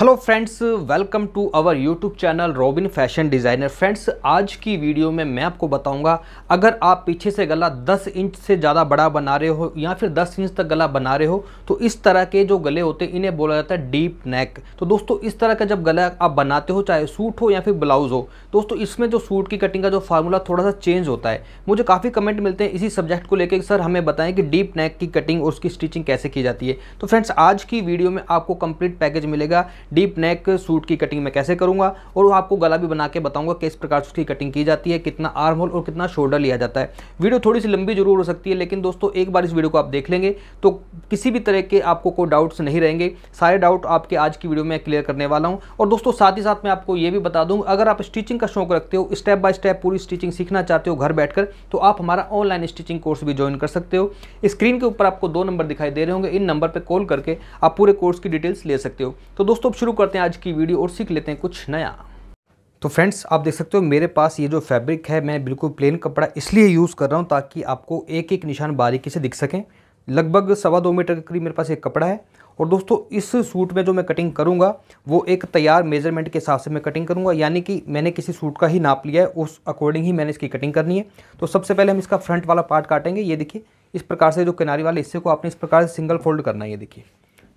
hello friends welcome to our YouTube channel Robin fashion designer friends आज की video में मैं आपको बताऊंगा अगर आप पीछे से गला 10 इंच से ज़्यादा बड़ा बना रहे हो या फिर 10 इंच तक गला बना रहे हो तो इस तरह के जो गले होते हैं इन्हें बोला जाता है डीप नेक तो दोस्तों इस तरह का जब गला आप बनाते हो चाहे सूट हो या फिर ब्लाउज़ हो दोस्तों इसमें जो सूट की कटिंग का जो फार्मूला थोड़ा सा चेंज होता है मुझे काफ़ी कमेंट मिलते हैं इसी सब्जेक्ट को लेकर सर हमें बताएं कि डीप नेक की कटिंग और उसकी स्टिचिंग कैसे की जाती है तो फ्रेंड्स आज की वीडियो में आपको कंप्लीट पैकेज मिलेगा डीप नेक सूट की कटिंग मैं कैसे करूँगा और आपको गला भी बना के बताऊँगा किस प्रकार से उसकी कटिंग की जाती है कितना आर्म होल और कितना शोल्डर लिया जाता है वीडियो थोड़ी सी लंबी जरूर हो सकती है लेकिन दोस्तों एक बार इस वीडियो को आप देख लेंगे तो किसी भी तरह के आपको कोई डाउट्स नहीं रहेंगे सारे डाउट आपके आज की वीडियो में क्लियर करने वाला हूँ और दोस्तों साथ ही साथ मैं आपको ये भी बता दूँ अगर आप स्टिचिंग का शौक रखते हो स्टेप बाय स्टेप पूरी स्टिचिंग सीखना चाहते हो घर बैठकर तो आप हमारा ऑनलाइन स्टिचिंग कोर्स भी ज्वाइन कर सकते हो स्क्रीन के ऊपर आपको दो नंबर दिखाई दे रहे होंगे इन नंबर पर कॉल करके आप पूरे कोर्स की डिटेल्स ले सकते हो तो दोस्तों शुरू करते हैं आज की वीडियो और सीख लेते हैं कुछ नया तो फ्रेंड्स आप देख सकते हो मेरे पास ये जो फैब्रिक है मैं बिल्कुल प्लेन कपड़ा इसलिए यूज़ कर रहा हूँ ताकि आपको एक एक निशान बारीकी से दिख सकें लगभग सवा दो मीटर के करीब मेरे पास एक कपड़ा है और दोस्तों इस सूट में जो मैं कटिंग करूँगा वो एक तैयार मेजरमेंट के हिसाब से मैं कटिंग करूँगा यानी कि मैंने किसी सूट का ही नाप लिया है उस अकॉर्डिंग ही मैंने इसकी कटिंग करनी है तो सबसे पहले हम इसका फ्रंट वाला पार्ट काटेंगे ये देखिए इस प्रकार से जो किनारी वाले हिस्से को आपने इस प्रकार से सिंगल फोल्ड करना है ये देखिए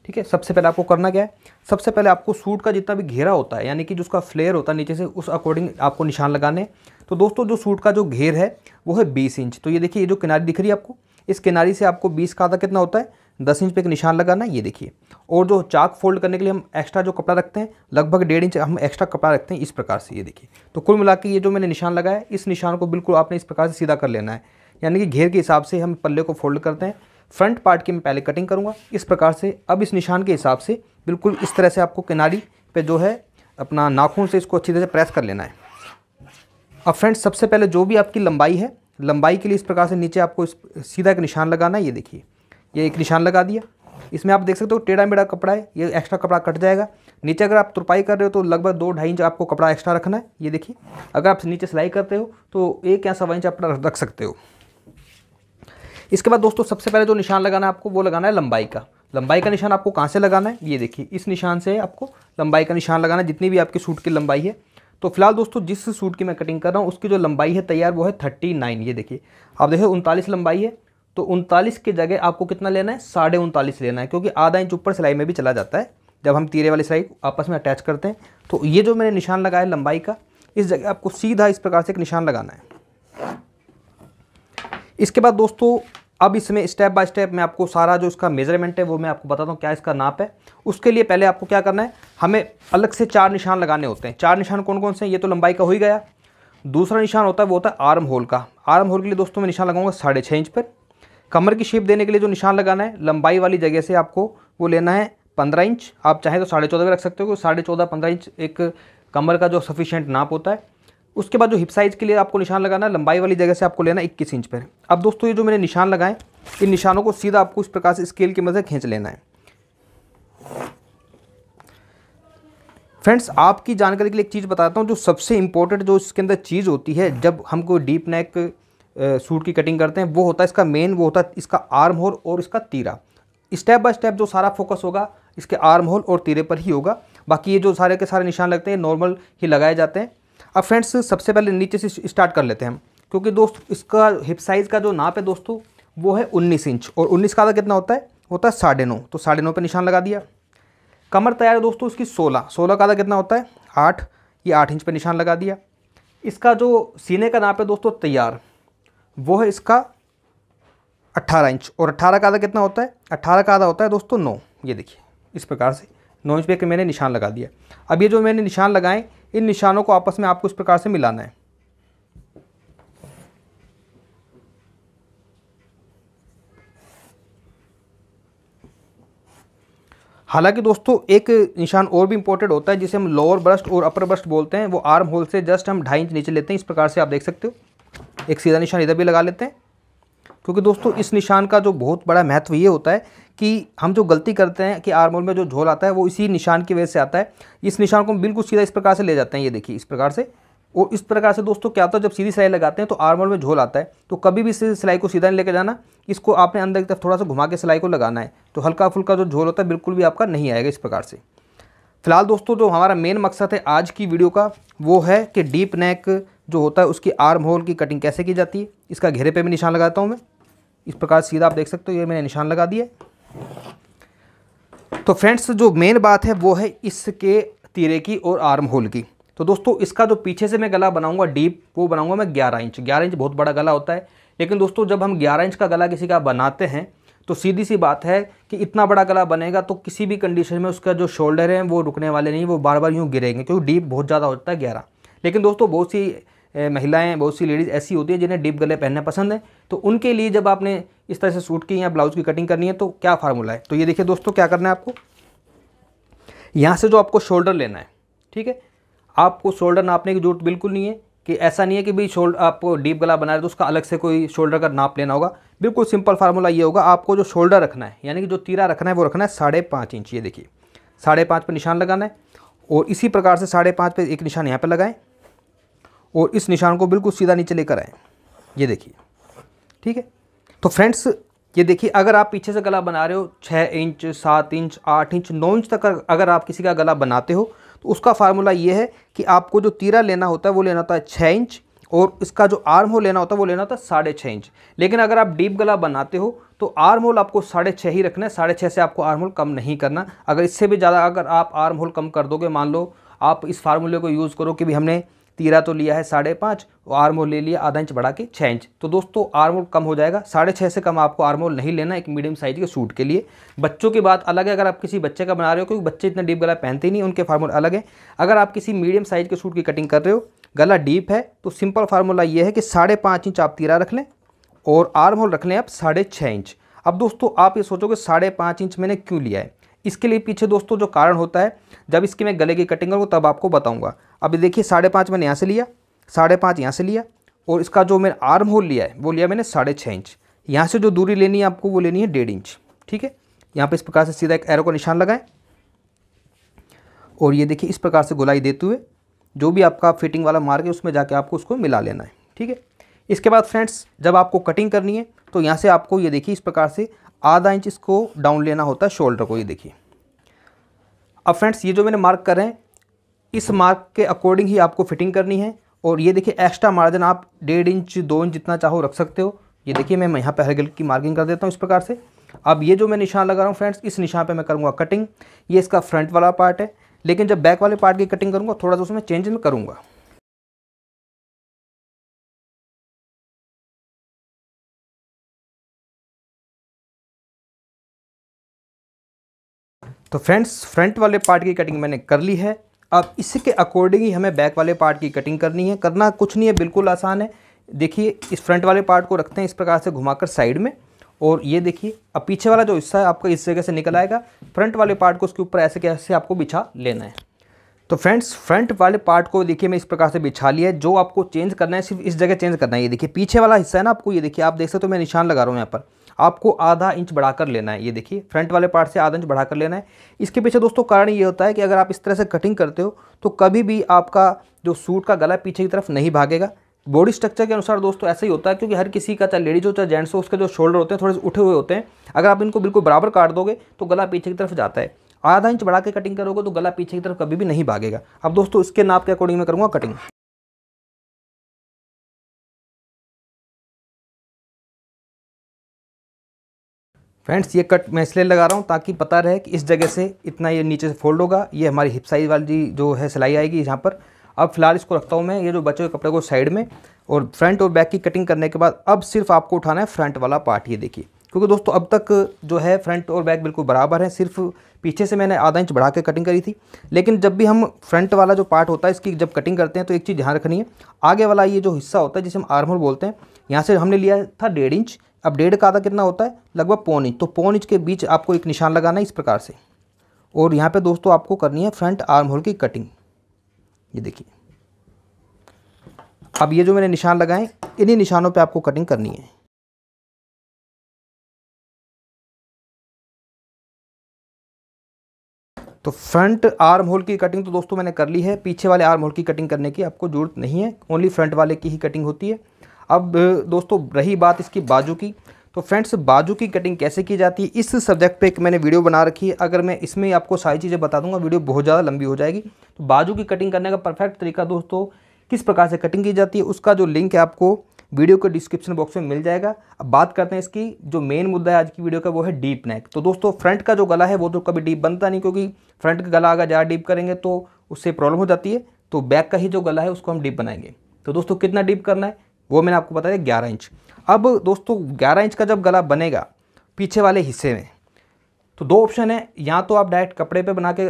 ठीक है सबसे पहले आपको करना क्या है सबसे पहले आपको सूट का जितना भी घेरा होता है यानी कि जो उसका फ्लेयर होता है नीचे से उस अकॉर्डिंग आपको निशान लगाने तो दोस्तों जो सूट का जो घेर है वो है बीस इंच तो ये देखिए ये जो किनारी दिख रही है आपको इस किनारी से आपको बीस का आधा कितना होता है दस इंच पे एक निशान लगाना ये देखिए और जो चाक फोल्ड करने के लिए हम एक्स्ट्रा जो कपड़ा रखते हैं लगभग डेढ़ इंच हम एक्स्ट्रा कपड़ा रखते हैं इस प्रकार से ये देखिए तो कुल मिला ये जो मैंने निशान लगाया इस निशान को बिल्कुल आपने इस प्रकार से सीधा कर लेना है यानी कि घेर के हिसाब से हम पल्ले को फोल्ड करते हैं फ्रंट पार्ट की मैं पहले कटिंग करूँगा इस प्रकार से अब इस निशान के हिसाब से बिल्कुल इस तरह से आपको किनारी पे जो है अपना नाखून से इसको अच्छी तरह से प्रेस कर लेना है अब फ्रेंड्स सबसे पहले जो भी आपकी लंबाई है लंबाई के लिए इस प्रकार से नीचे आपको इस सीधा एक निशान लगाना है ये देखिए ये एक निशान लगा दिया इसमें आप देख सकते हो टेढ़ा मेढ़ा कपड़ा है ये एक्स्ट्रा कपड़ा कट जाएगा नीचे अगर आप तुरपाई कर रहे हो तो लगभग दो ढाई इंच आपको कपड़ा एक्स्ट्रा रखना है ये देखिए अगर आप नीचे सिलाई करते हो तो एक या सवा इंच आप रख सकते हो इसके बाद दोस्तों सबसे पहले जो निशान लगाना है आपको वो लगाना है लंबाई का लंबाई का निशान आपको कहाँ से लगाना है ये देखिए इस निशान से आपको लंबाई का निशान लगाना है जितनी भी आपके सूट की लंबाई है तो फिलहाल दोस्तों जिस सूट की मैं कटिंग कर रहा हूँ उसकी जो लंबाई है तैयार वो है थर्टी नाइन ये देखिए आप देखिए उनतालीस लंबाई है तो उनतालीस की जगह आपको कितना लेना है साढ़े उनतालीस लेना है क्योंकि आधा इंच ऊपर सिलाई में भी चला जाता है जब हम तीरे वाली सिलाई आपस में अटैच करते हैं तो ये जो मैंने निशान लगाया है लंबाई का इस जगह आपको सीधा इस प्रकार से एक निशान लगाना है इसके बाद दोस्तों अब इसमें स्टेप बाय स्टेप मैं आपको सारा जो इसका मेजरमेंट है वो मैं आपको बताता हूँ क्या इसका नाप है उसके लिए पहले आपको क्या करना है हमें अलग से चार निशान लगाने होते हैं चार निशान कौन कौन से हैं ये तो लंबाई का हो ही गया दूसरा निशान होता है वो होता है आर्म होल का आर्म होल के लिए दोस्तों मैं निशान लगाऊंगा साढ़े छः इंच पर कमर की शेप देने के लिए जो निशान लगाना है लंबाई वाली जगह से आपको वो लेना है पंद्रह इंच आप चाहें तो साढ़े चौदह भी रख सकते हो साढ़े चौदह पंद्रह इंच एक कमर का जो सफिशेंट नाप होता है उसके बाद जो हिप साइज़ के लिए आपको निशान लगाना लंबाई वाली जगह से आपको लेना इक्कीस इंच पर अब दोस्तों ये जो मैंने निशान लगाए इन निशानों को सीधा आपको इस प्रकार से स्केल की मदद से खींच लेना है फ्रेंड्स आपकी जानकारी के लिए एक चीज़ बताता हूँ जो सबसे इम्पोर्टेंट जो इसके अंदर चीज़ होती है जब हमको डीप नेक सूट की कटिंग करते हैं वो होता है इसका मेन वो होता है इसका आर्म होल और इसका तीरा स्टेप बाय स्टेप जो सारा फोकस होगा इसके आर्म होल और तीरे पर ही होगा बाकी ये जो सारे के सारे निशान लगते हैं नॉर्मल ही लगाए जाते हैं अब फ्रेंड्स सबसे पहले नीचे से स्टार्ट कर लेते हैं क्योंकि दोस्त इसका हिप साइज़ का जो नाप है दोस्तों वो है उन्नीस इंच और उन्नीस का आधा कितना होता है होता है साढ़े नौ तो साढ़े नौ पर निशान लगा दिया कमर तैयार है दोस्तों इसकी सोलह सोलह का आधा कितना होता है आठ ये आठ इंच पर निशान लगा दिया इसका जो सीने का नाप है दोस्तों तैयार वो है इसका अट्ठारह इंच और अट्ठारह का आधा कितना होता है अट्ठारह का आधा होता है दोस्तों नौ ये देखिए इस प्रकार से नौ इंच पे मैंने निशान लगा दिया अब ये जो मैंने निशान लगाएं इन निशानों को आपस में आपको इस प्रकार से मिलाना है हालांकि दोस्तों एक निशान और भी इंपॉर्टेंट होता है जिसे हम लोअर ब्रस्ट और अपर ब्रस्ट बोलते हैं वो आर्म होल से जस्ट हम ढाई इंच नीचे लेते हैं इस प्रकार से आप देख सकते हो एक सीधा निशान इधर भी लगा लेते हैं क्योंकि दोस्तों इस निशान का जो बहुत बड़ा महत्व ये होता है कि हम जो गलती करते हैं कि आर्मोल में जो झोल आता है वो इसी निशान की वजह से आता है इस निशान को हम बिल्कुल सीधा इस प्रकार से ले जाते हैं ये देखिए इस प्रकार से और इस प्रकार से दोस्तों क्या होता है जब सीधी सिलाई लगाते हैं तो आर्मोल में झोल आता है तो कभी भी इस सिलाई को सीधा नहीं लेकर जाना इसको आपने अंदर की तरफ थोड़ा सा घुमा के सिलाई को लगाना है तो हल्का फुल्का जो झोल होता है बिल्कुल भी आपका नहीं आएगा इस प्रकार से फिलहाल दोस्तों जो हमारा मेन मकसद है आज की वीडियो का वो है कि डीप नेक जो होता है उसकी आर्म होल की कटिंग कैसे की जाती है इसका घेरे पे भी निशान लगाता हूँ मैं इस प्रकार सीधा आप देख सकते हो ये मैंने निशान लगा दिया तो फ्रेंड्स जो मेन बात है वो है इसके तीरे की और आर्म होल की तो दोस्तों इसका जो पीछे से मैं गला बनाऊंगा डीप वो बनाऊंगा मैं 11 इंच 11 इंच बहुत बड़ा गला होता है लेकिन दोस्तों जब हम 11 इंच का गला किसी का बनाते हैं तो सीधी सी बात है कि इतना बड़ा गला बनेगा तो किसी भी कंडीशन में उसका जो शोल्डर है वो रुकने वाले नहीं वो बार बार यूँ गिरेंगे क्योंकि डीप बहुत ज़्यादा होता है ग्यारह लेकिन दोस्तों बहुत सी महिलाएं बहुत सी लेडीज़ ऐसी होती है जिन्हें डीप गले पहनना पसंद है तो उनके लिए जब आपने इस तरह से सूट की या ब्लाउज़ की कटिंग करनी है तो क्या फार्मूला है तो ये देखिए दोस्तों क्या करना है आपको यहाँ से जो आपको शोल्डर लेना है ठीक है आपको शोल्डर नापने की जरूरत बिल्कुल नहीं है कि ऐसा नहीं है कि भाई शोल्डर आपको डीप गला बना रहे तो उसका अलग से कोई शोल्डर का नाप लेना होगा बिल्कुल सिंपल फार्मूला ये होगा आपको जो शोल्डर रखना है यानी कि जो तीरा रखना है वो रखना है साढ़े पाँच इंच ये देखिए साढ़े पाँच पर निशान लगाना है और इसी प्रकार से साढ़े पाँच पर एक निशान यहाँ पर लगाएं और इस निशान को बिल्कुल सीधा नीचे लेकर आएँ ये देखिए ठीक है तो फ्रेंड्स ये देखिए अगर आप पीछे से गला बना रहे हो छः इंच सात इंच आठ इंच नौ इंच तक अगर आप किसी का गला बनाते हो तो उसका फार्मूला ये है कि आपको जो तीरा लेना होता है वो लेना होता है छः इंच और इसका जो आर्म होल लेना होता है वो लेना होता है साढ़े छः इंच लेकिन अगर आप डीप गला बनाते हो तो आर्म होल आपको साढ़े छः ही रखना है साढ़े छः से आपको आर्म होल कम नहीं करना अगर इससे भी ज़्यादा अगर आप आर्म होल कम कर दोगे मान लो आप इस फार्मूले को यूज़ करो कि भी हमने तीरा तो लिया है साढ़े पाँच और आर्म होल ले लिया आधा इंच बढ़ा के छः इंच तो दोस्तों आर्म होल कम हो जाएगा साढ़े छः से कम आपको आर्म होल नहीं लेना एक मीडियम साइज के सूट के लिए बच्चों की बात अलग है अगर आप किसी बच्चे का बना रहे हो क्योंकि बच्चे इतना डीप गला पहनते ही नहीं उनके फार्मूला अलग है अगर आप किसी मीडियम साइज के सूट की कटिंग कर रहे हो गला डीप है तो सिंपल फार्मूला ये है कि साढ़े पाँच इंच आप तीरा रख लें और आर्म होल रख लें आप साढ़े छः इंच अब दोस्तों आप ये सोचोगे साढ़े पाँच इंच मैंने क्यों लिया है इसके लिए पीछे दोस्तों जो कारण होता है जब इसकी मैं गले की कटिंग करूँगा तब आपको बताऊँगा अभी देखिए साढ़े पाँच मैंने यहाँ से लिया साढ़े पाँच यहाँ से लिया और इसका जो मैंने आर्म होल लिया है वो लिया मैंने साढ़े छः इंच यहाँ से जो दूरी लेनी है आपको वो लेनी है डेढ़ इंच ठीक है यहाँ पर इस प्रकार से सीधा एक एरो का निशान लगाएं और ये देखिए इस प्रकार से गुलाई देते हुए जो भी आपका फिटिंग वाला मार्ग है उसमें जाके आपको उसको मिला लेना है ठीक है इसके बाद फ्रेंड्स जब आपको कटिंग करनी है तो यहाँ से आपको ये देखिए इस प्रकार से आधा इंच इसको डाउन लेना होता है शोल्डर को ये देखिए अब फ्रेंड्स ये जो मैंने मार्क करें इस मार्क के अकॉर्डिंग ही आपको फिटिंग करनी है और ये देखिए एक्स्ट्रा मार्जिन आप डेढ़ इंच दो इंच जितना चाहो रख सकते हो ये देखिए मैं यहाँ पर हरगिल की मार्किंग कर देता हूँ इस प्रकार से अब ये जो मैं निशान लगा रहा हूँ फ्रेंड्स इस निशान पर मैं करूँगा कटिंग ये इसका फ्रंट वाला पार्ट है लेकिन जब बैक वाले पार्ट की कटिंग करूँगा थोड़ा सा उसमें चेंज में करूँगा तो फ्रेंड्स फ्रंट वाले पार्ट की कटिंग मैंने कर ली है अब इसके अकॉर्डिंग ही हमें बैक वाले पार्ट की कटिंग करनी है करना कुछ नहीं है बिल्कुल आसान है देखिए इस फ्रंट वाले पार्ट को रखते हैं इस प्रकार से घुमाकर साइड में और ये देखिए अब पीछे वाला जो हिस्सा है आपका इस जगह से निकल आएगा फ्रंट वाले पार्ट को उसके ऊपर ऐसे कैसे आपको बिछा लेना है तो फ्रेंड्स फ्रंट वाले पार्ट को देखिए मैं इस प्रकार से बिछा लिया है जो आपको चेंज करना है सिर्फ इस जगह चेंज करना है ये देखिए पीछे वाला हिस्सा है ना आपको ये देखिए आप देख सकते हो तो मैं निशान लगा रहा हूँ यहाँ पर आपको आधा इंच बढ़ाकर लेना है ये देखिए फ्रंट वाले पार्ट से आधा इंच बढ़ाकर लेना है इसके पीछे दोस्तों कारण ये होता है कि अगर आप इस तरह से कटिंग करते हो तो कभी भी आपका जो सूट का गला पीछे की तरफ नहीं भागेगा बॉडी स्ट्रक्चर के अनुसार दोस्तों ऐसा ही होता है क्योंकि हर किसी का चाहे लेडीज हो चाहे जेंट्स हो उसके जो शोल्डर होते हैं थोड़े से उठे हुए होते हैं अगर आप इनको बिल्कुल बराबर काट दोगे तो गला पीछे की तरफ जाता है आधा इंच बढ़ा के कटिंग करोगे तो गला पीछे की तरफ कभी भी नहीं भागेगा अब दोस्तों इसके नाप के अकॉर्डिंग मैं करूँगा कटिंग फ्रेंड्स ये कट मैं इसलिए लगा रहा हूँ ताकि पता रहे कि इस जगह से इतना ये नीचे से फोल्ड होगा ये हमारी हिप साइज वाली जो है सिलाई आएगी यहाँ पर अब फिलहाल इसको रखता हूँ मैं ये जो बचे हुए कपड़े को साइड में और फ्रंट और बैक की कटिंग करने के बाद अब सिर्फ आपको उठाना है फ्रंट वाला पार्ट ये देखिए क्योंकि दोस्तों अब तक जो है फ्रंट और बैक बिल्कुल बराबर है सिर्फ पीछे से मैंने आधा इंच बढ़ा के कटिंग करी थी लेकिन जब भी हम फ्रंट वाला जो पार्ट होता है इसकी जब कटिंग करते हैं तो एक चीज़ ध्यान रखनी है आगे वाला ये जो हिस्सा होता है जिसे हम आर्मर बोलते हैं यहाँ से हमने लिया था डेढ़ इंच अब डेढ़ का आधा कितना होता है लगभग पौन इंच तो पौन इंच के बीच आपको एक निशान लगाना है इस प्रकार से और यहाँ पे दोस्तों आपको करनी है फ्रंट आर्म होल की कटिंग ये देखिए अब ये जो मैंने निशान लगाए इन्हीं निशानों पे आपको कटिंग करनी है तो फ्रंट आर्म होल की कटिंग तो दोस्तों मैंने कर ली है पीछे वाले आर्म होल की कटिंग करने की आपको जरूरत नहीं है ओनली फ्रंट वाले की ही कटिंग होती है अब दोस्तों रही बात इसकी बाजू की तो फ्रेंड्स बाजू की कटिंग कैसे की जाती है इस सब्जेक्ट पे एक मैंने वीडियो बना रखी है अगर मैं इसमें आपको सारी चीज़ें बता दूंगा वीडियो बहुत ज़्यादा लंबी हो जाएगी तो बाजू की कटिंग करने का परफेक्ट तरीका दोस्तों किस प्रकार से कटिंग की जाती है उसका जो लिंक है आपको वीडियो के डिस्क्रिप्शन बॉक्स में मिल जाएगा अब बात करते हैं इसकी जो मेन मुद्दा है आज की वीडियो का वो है डीप नेक तो दोस्तों फ्रंट का जो गला है वो तो कभी डीप बनता नहीं क्योंकि फ्रंट का गला अगर ज़्यादा डीप करेंगे तो उससे प्रॉब्लम हो जाती है तो बैक का ही जो गला है उसको हम डीप बनाएंगे तो दोस्तों कितना डीप करना है वो मैंने आपको बताया ग्यारह इंच अब दोस्तों ग्यारह इंच का जब गला बनेगा पीछे वाले हिस्से में तो दो ऑप्शन है या तो आप डायरेक्ट कपड़े पे बना के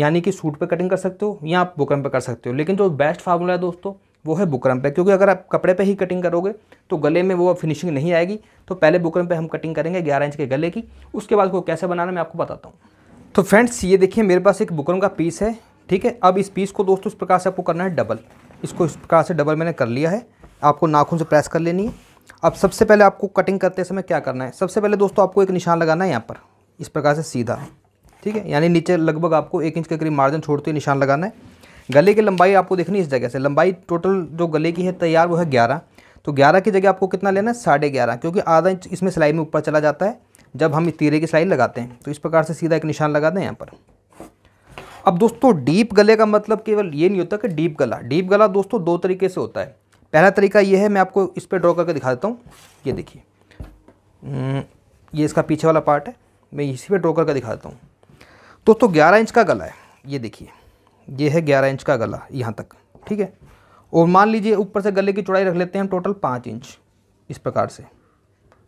यानी कि सूट पे कटिंग कर सकते हो या आप बुकरम पे कर सकते हो लेकिन जो बेस्ट फार्मूला है दोस्तों वो है बुकरम पे क्योंकि अगर आप कपड़े पे ही कटिंग करोगे तो गले में वो फिनिशिंग नहीं आएगी तो पहले बुकरम पे हम कटिंग करेंगे ग्यारह इंच के गले की उसके बाद को कैसे बनाना मैं आपको बताता हूँ तो फ्रेंड्स ये देखिए मेरे पास एक बुकरम का पीस है ठीक है अब इस पीस को दोस्तों इस प्रकार से आपको करना है डबल इसको इस प्रकार से डबल मैंने कर लिया है आपको नाखून से प्रेस कर लेनी है अब सबसे पहले आपको कटिंग करते समय क्या करना है सबसे पहले दोस्तों आपको एक निशान लगाना है यहाँ पर इस प्रकार से सीधा ठीक है यानी नीचे लगभग आपको एक इंच के करीब मार्जिन छोड़ते हुए निशान लगाना है गले की लंबाई आपको देखनी इस जगह से लंबाई टोटल जो गले की है तैयार वो है ग्यारह तो ग्यारह की जगह आपको कितना लेना है साढ़े ग्यारह क्योंकि आधा इंच इसमें सिलाई में ऊपर चला जाता है जब हम तीरे की सिलाई लगाते हैं तो इस प्रकार से सीधा एक निशान लगा दें यहाँ पर अब दोस्तों डीप गले का मतलब केवल ये नहीं होता कि डीप गला डीप गला दोस्तों दो तरीके से होता है पहला तरीका ये है मैं आपको इस पर ड्रॉ करके दिखा देता हूँ ये देखिए हम्म, ये इसका पीछे वाला पार्ट है मैं इसी पर ड्रॉ करके दिखा देता हूँ दोस्तों ग्यारह इंच का गला है ये देखिए ये है ग्यारह इंच का गला यहाँ तक ठीक है और मान लीजिए ऊपर से गले की चौड़ाई रख लेते हैं हम टोटल पाँच इंच इस प्रकार से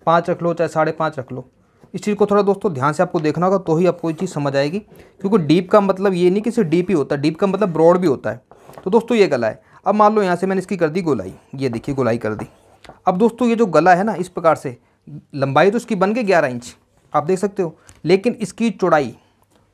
पाँच रख लो चाहे साढ़े पाँच रख लो इस चीज़ को थोड़ा दोस्तों ध्यान से आपको देखना होगा तो ही आपको ये चीज़ समझ आएगी क्योंकि डीप का मतलब ये नहीं कि सिर्फ डीप ही होता है डीप का मतलब ब्रॉड भी होता है तो दोस्तों ये गला है अब मान लो यहाँ से मैंने इसकी कर दी गोलाई ये देखिए गोलाई कर दी अब दोस्तों ये जो गला है ना इस प्रकार से लंबाई तो इसकी बन गई ग्यारह इंच आप देख सकते हो लेकिन इसकी चौड़ाई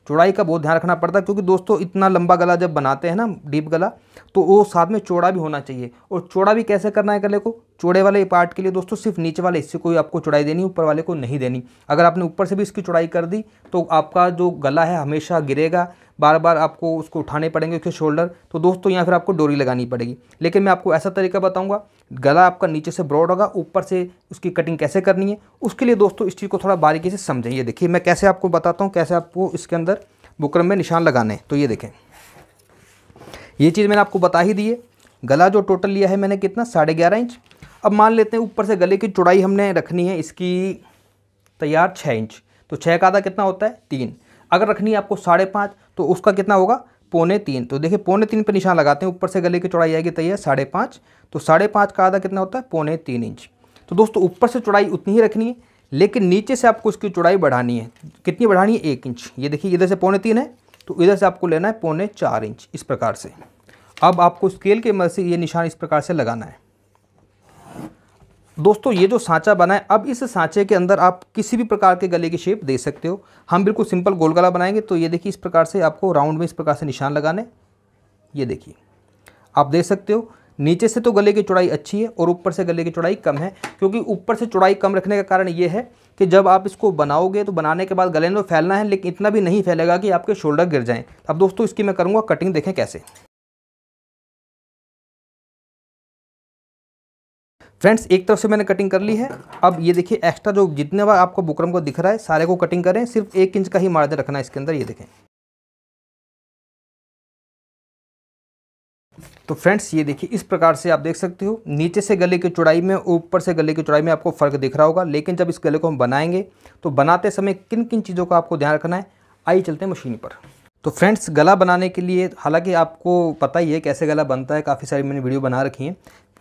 चौड़ाई का बहुत ध्यान रखना पड़ता है क्योंकि दोस्तों इतना लंबा गला जब बनाते हैं ना डीप गला तो वो साथ में चौड़ा भी होना चाहिए और चौड़ा भी कैसे करना है गले को चौड़े वाले पार्ट के लिए दोस्तों सिर्फ नीचे वाले हिस्से को ही आपको चौड़ाई देनी ऊपर वाले को नहीं देनी अगर आपने ऊपर से भी इसकी चौड़ाई कर दी तो आपका जो गला है हमेशा गिरेगा बार बार आपको उसको उठाने पड़ेंगे उसके शोल्डर तो दोस्तों यहाँ फिर आपको डोरी लगानी पड़ेगी लेकिन मैं आपको ऐसा तरीका बताऊँगा गला आपका नीचे से ब्रॉड होगा ऊपर से उसकी कटिंग कैसे करनी है उसके लिए दोस्तों इस चीज़ को थोड़ा बारीकी से समझें देखिए मैं कैसे आपको बताता हूँ कैसे आपको इसके अंदर बुकरम में निशान लगाने हैं तो ये देखें ये चीज़ मैंने आपको बता ही दी है गला जो टोटल लिया है मैंने कितना साढ़े ग्यारह इंच अब मान लेते हैं ऊपर से गले की चौड़ाई हमने रखनी है इसकी तैयार छः इंच तो छः का आधा कितना होता है तीन अगर रखनी है आपको साढ़े पाँच तो उसका कितना होगा पौने तीन तो देखिए पौने तीन पर निशान लगाते हैं ऊपर से गले की चौड़ाई आएगी तैयार साढ़े पाँच तो साढ़े पाँच का आधा कितना होता है पौने तीन इंच तो दोस्तों ऊपर से चौड़ाई उतनी ही रखनी है लेकिन नीचे से आपको इसकी चौड़ाई बढ़ानी है कितनी बढ़ानी है एक इंच ये देखिए इधर से पौने तीन है तो इधर से आपको लेना है पौने चार इंच इस प्रकार से अब आपको स्केल के मदद से ये निशान इस प्रकार से लगाना है दोस्तों ये जो सांचा बना है अब इस सांचे के अंदर आप किसी भी प्रकार के गले की शेप दे सकते हो हम बिल्कुल सिंपल गोल गला बनाएंगे तो ये देखिए इस प्रकार से आपको राउंड में इस प्रकार से निशान लगाने ये देखिए आप देख सकते हो नीचे से तो गले की चौड़ाई अच्छी है और ऊपर से गले की चौड़ाई कम है क्योंकि ऊपर से चौड़ाई कम रखने का कारण ये है कि जब आप इसको बनाओगे तो बनाने के बाद गले में फैलना है लेकिन इतना भी नहीं फैलेगा कि आपके शोल्डर गिर जाएँ अब दोस्तों इसकी मैं करूँगा कटिंग देखें कैसे फ्रेंड्स एक तरफ से मैंने कटिंग कर ली है अब ये देखिए एक्स्ट्रा जो जितने बार आपको बुकरम को दिख रहा है सारे को कटिंग करें सिर्फ एक इंच का ही मार्जिन रखना है इसके अंदर ये देखें तो फ्रेंड्स ये देखिए इस प्रकार से आप देख सकते हो नीचे से गले की चौड़ाई में ऊपर से गले की चौड़ाई में आपको फ़र्क दिख रहा होगा लेकिन जब इस गले को हम बनाएंगे तो बनाते समय किन किन चीज़ों का आपको ध्यान रखना है आइए चलते हैं मशीन पर तो फ्रेंड्स गला बनाने के लिए हालांकि आपको पता ही है कैसे गला बनता है काफ़ी सारी मैंने वीडियो बना रखी हैं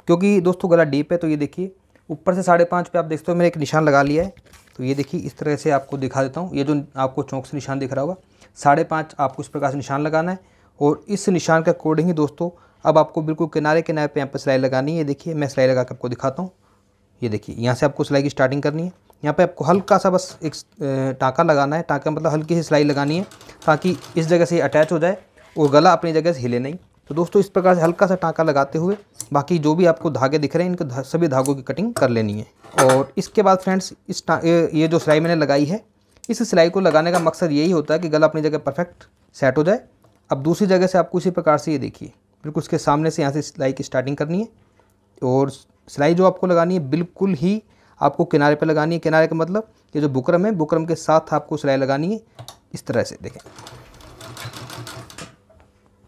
क्योंकि दोस्तों गला डीप है तो ये देखिए ऊपर से साढ़े पाँच पे आप देखते हो मैंने एक निशान लगा लिया है तो ये देखिए इस तरह से आपको दिखा देता हूँ ये जो आपको चौंक से निशान दिख रहा होगा साढ़े पाँच आपको इस प्रकार से निशान लगाना है और इस निशान के अकॉर्डिंग ही दोस्तों अब आपको बिल्कुल किनारे किनारे पर यहाँ पर सिलाई लगानी है ये देखिए मैं सिलाई लगा के आपको दिखाता हूँ ये देखिए यहाँ से आपको सिलाई की स्टार्टिंग करनी है यहाँ पर आपको हल्का सा बस एक टाँका लगाना है टाँका मतलब हल्की सी सिलाई लगानी है ताकि इस जगह से अटैच हो जाए और गला अपनी जगह से हिले नहीं तो दोस्तों इस प्रकार से हल्का सा टाँका लगाते हुए बाकी जो भी आपको धागे दिख रहे हैं इनके सभी धागों की कटिंग कर लेनी है और इसके बाद फ्रेंड्स इस ये जो सिलाई मैंने लगाई है इस सिलाई को लगाने का मकसद यही होता है कि गला अपनी जगह परफेक्ट सेट हो जाए अब दूसरी जगह से आपको इसी प्रकार से ये देखिए बिल्कुल उसके सामने से यहाँ से सिलाई की स्टार्टिंग करनी है और सिलाई जो आपको लगानी है बिल्कुल ही आपको किनारे पर लगानी है किनारे का मतलब ये जो बुकरम है बुकरम के साथ आपको सिलाई लगानी है इस तरह से देखें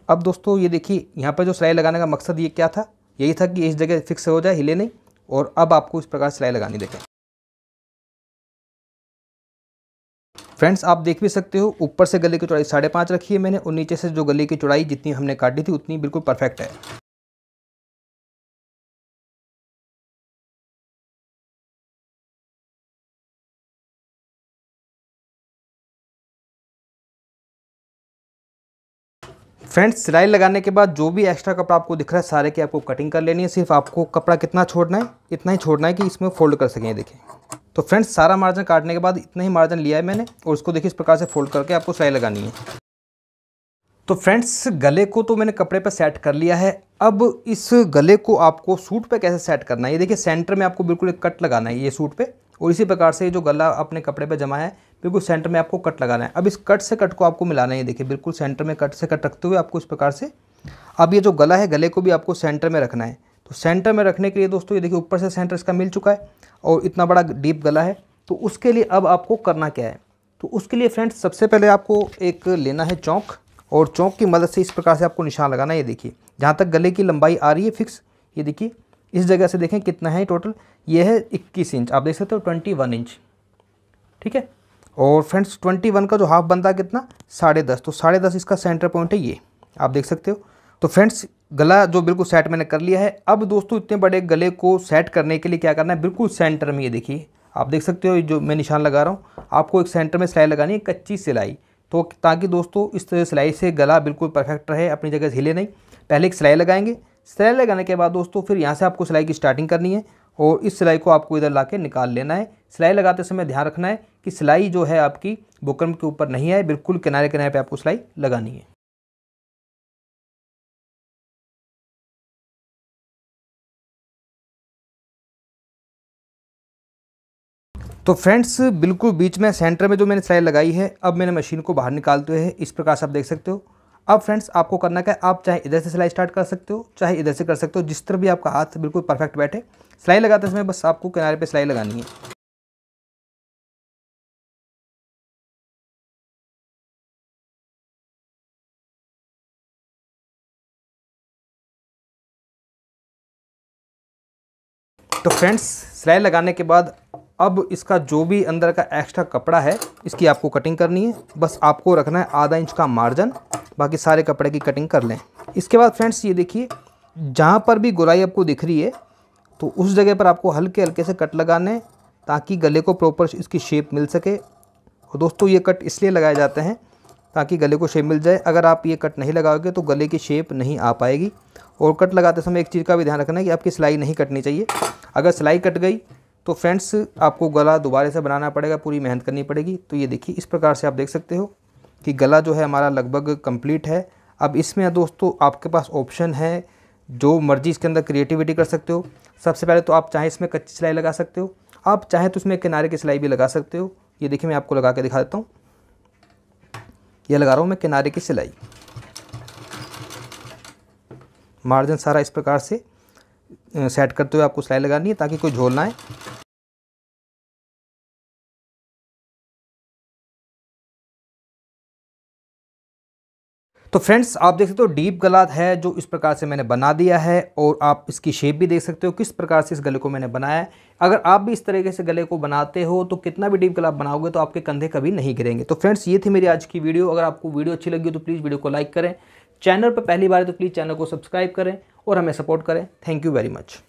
अब दोस्तों ये देखिए यहाँ पर जो सिलाई लगाने का मकसद ये क्या था यही था कि इस जगह फिक्स हो जाए हिले नहीं और अब आपको इस प्रकार सिलाई लगानी देखें फ्रेंड्स आप देख भी सकते हो ऊपर से गले की चौड़ाई साढ़े पाँच रखी है मैंने और नीचे से जो गले की चौड़ाई जितनी हमने काटी थी उतनी बिल्कुल परफेक्ट है फ्रेंड्स सिलाई लगाने के बाद जो भी एक्स्ट्रा कपड़ा आपको दिख रहा है सारे की आपको कटिंग कर लेनी है सिर्फ आपको कपड़ा कितना छोड़ना है इतना ही छोड़ना है कि इसमें फोल्ड कर सकें देखिए तो फ्रेंड्स सारा मार्जिन काटने के बाद इतना ही मार्जिन लिया है मैंने और उसको देखिए इस प्रकार से फोल्ड करके आपको सिलाई लगानी है तो फ्रेंड्स गले को तो मैंने कपड़े पर सेट कर लिया है अब इस गले को आपको सूट पे कैसे सेट करना है ये देखिए सेंटर में आपको बिल्कुल एक कट लगाना है ये सूट पे और इसी प्रकार से जो गला अपने कपड़े पर जमा है बिल्कुल सेंटर में आपको कट लगाना है अब इस कट से कट को आपको मिलाना है देखिए बिल्कुल सेंटर में कट से कट रखते हुए आपको इस प्रकार से अब ये जो गला है गले को भी आपको सेंटर में रखना है तो सेंटर में रखने के लिए दोस्तों ये देखिए ऊपर से सेंटर इसका मिल चुका है और इतना बड़ा डीप गला है तो उसके लिए अब आपको करना क्या है तो उसके लिए फ्रेंड्स सबसे पहले आपको एक लेना है चौंक और चौंक की मदद से इस प्रकार से आपको निशान लगाना है ये देखिए जहाँ तक गले की लंबाई आ रही है फिक्स ये देखिए इस जगह से देखें कितना है टोटल ये है इक्कीस इंच आप देख सकते हो ट्वेंटी वन इंच ठीक है और फ्रेंड्स ट्वेंटी वन का जो हाफ बनता है कितना साढ़े दस तो साढ़े दस इसका सेंटर पॉइंट है ये आप देख सकते हो तो फ्रेंड्स गला जो बिल्कुल सेट मैंने कर लिया है अब दोस्तों इतने बड़े गले को सेट करने के लिए क्या करना है बिल्कुल सेंटर में ये देखिए आप देख सकते हो जो मैं निशान लगा रहा हूँ आपको एक सेंटर में सिलाई लगानी है कच्ची सिलाई तो ताकि दोस्तों इस सिलाई से गला बिल्कुल परफेक्ट रहे अपनी जगह से हिले नहीं पहले एक सिलाई लगाएंगे सिलाई लगाने के बाद दोस्तों फिर यहाँ से आपको सिलाई की स्टार्टिंग करनी है और इस सिलाई को आपको इधर ला के निकाल लेना है सिलाई लगाते समय ध्यान रखना है कि सिलाई जो है आपकी बुकरम के ऊपर नहीं आए बिल्कुल किनारे किनारे पे आपको सिलाई लगानी है तो फ्रेंड्स बिल्कुल बीच में सेंटर में जो मैंने सिलाई लगाई है अब मैंने मशीन को बाहर निकालते हुए इस प्रकार से आप देख सकते हो अब फ्रेंड्स आपको करना क्या है आप चाहे इधर से सिलाई स्टार्ट कर सकते हो चाहे इधर से कर सकते हो जिस तरह भी आपका हाथ बिल्कुल परफेक्ट बैठे सिलाई लगाते समय बस आपको किनारे पर सिलाई लगानी है तो फ्रेंड्स सिलाई लगाने के बाद अब इसका जो भी अंदर का एक्स्ट्रा कपड़ा है इसकी आपको कटिंग करनी है बस आपको रखना है आधा इंच का मार्जिन बाकी सारे कपड़े की कटिंग कर लें इसके बाद फ्रेंड्स ये देखिए जहाँ पर भी गोलाई आपको दिख रही है तो उस जगह पर आपको हल्के हल्के से कट लगाने ताकि गले को प्रॉपर इसकी शेप मिल सके और दोस्तों ये कट इसलिए लगाए जाते हैं ताकि गले को शेप मिल जाए अगर आप ये कट नहीं लगाओगे तो गले की शेप नहीं आ पाएगी और कट लगाते समय एक चीज़ का भी ध्यान रखना है कि आपकी सिलाई नहीं कटनी चाहिए अगर सिलाई कट गई तो फ्रेंड्स आपको गला दोबारा से बनाना पड़ेगा पूरी मेहनत करनी पड़ेगी तो ये देखिए इस प्रकार से आप देख सकते हो कि गला जो है हमारा लगभग कंप्लीट है अब इसमें दोस्तों आपके पास ऑप्शन है जो मर्जी इसके अंदर क्रिएटिविटी कर सकते हो सबसे पहले तो आप चाहे इसमें कच्ची सिलाई लगा सकते हो आप चाहे तो इसमें किनारे की सिलाई भी लगा सकते हो ये देखिए मैं आपको लगा के दिखा देता हूँ यह लगा रहा हूँ मैं किनारे की सिलाई मार्जिन सारा इस प्रकार से सेट करते हुए आपको सिलाई लगानी है ताकि कोई झोल ना आए तो फ्रेंड्स आप देख सकते हो डीप गला है जो इस प्रकार से मैंने बना दिया है और आप इसकी शेप भी देख सकते हो किस प्रकार से इस गले को मैंने बनाया है अगर आप भी इस तरीके से गले को बनाते हो तो कितना भी डीप गला बनाओगे तो आपके कंधे कभी नहीं गिरेंगे तो फ्रेंड्स ये थी मेरी आज की वीडियो अगर आपको वीडियो अच्छी लगी हो तो प्लीज़ वीडियो को लाइक करें चैनल पर पहली बार तो प्लीज़ चैनल को सब्सक्राइब करें और हमें सपोर्ट करें थैंक यू वेरी मच